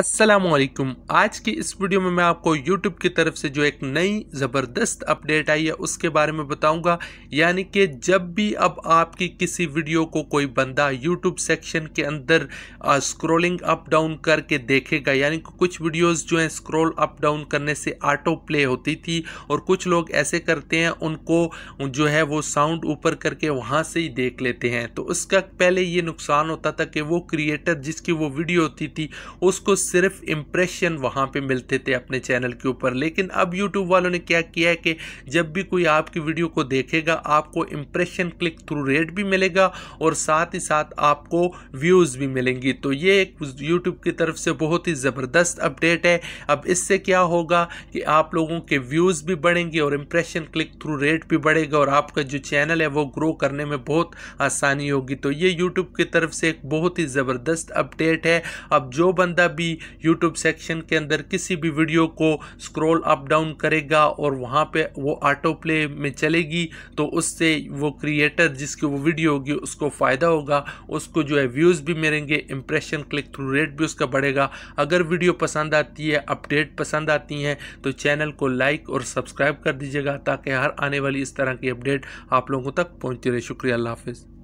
असलम आज की इस वीडियो में मैं आपको YouTube की तरफ से जो एक नई ज़बरदस्त अपडेट आई है उसके बारे में बताऊंगा यानी कि जब भी अब आपकी किसी वीडियो को कोई बंदा YouTube सेक्शन के अंदर स्क्रोलिंग अप डाउन करके देखेगा यानी कि कुछ वीडियोस जो हैं स्क्रॉल अप डाउन करने से ऑटो प्ले होती थी और कुछ लोग ऐसे करते हैं उनको जो है वो साउंड ऊपर करके वहाँ से ही देख लेते हैं तो उसका पहले ये नुकसान होता था कि वो क्रिएटर जिसकी वो वीडियो होती थी उसको सिर्फ इम्प्रेशन वहाँ पे मिलते थे अपने चैनल के ऊपर लेकिन अब यूट्यूब वालों ने क्या किया है कि जब भी कोई आपकी वीडियो को देखेगा आपको इम्प्रेशन क्लिक थ्रू रेट भी मिलेगा और साथ ही साथ आपको व्यूज़ भी मिलेंगी तो ये एक यूट्यूब की तरफ से बहुत ही ज़बरदस्त अपडेट है अब इससे क्या होगा कि आप लोगों के व्यूज़ भी बढ़ेंगे और इम्प्रेशन क्लिक थ्रू रेट भी बढ़ेगा और आपका जो चैनल है वो ग्रो करने में बहुत आसानी होगी तो ये यूट्यूब की तरफ से एक बहुत ही ज़बरदस्त अपडेट है अब जो बंदा भी यूट्यूब सेक्शन के अंदर किसी भी वीडियो को स्क्रॉल अप डाउन करेगा और वहाँ पे वो ऑटो प्ले में चलेगी तो उससे वो क्रिएटर जिसकी वो वीडियो होगी उसको फ़ायदा होगा उसको जो है व्यूज़ भी मिलेंगे इंप्रेशन क्लिक थ्रू रेट भी उसका बढ़ेगा अगर वीडियो पसंद आती है अपडेट पसंद आती हैं तो चैनल को लाइक और सब्सक्राइब कर दीजिएगा ताकि हर आने वाली इस तरह की अपडेट आप लोगों तक पहुँचती रहे शुक्रिया अल्लाह हाफिज़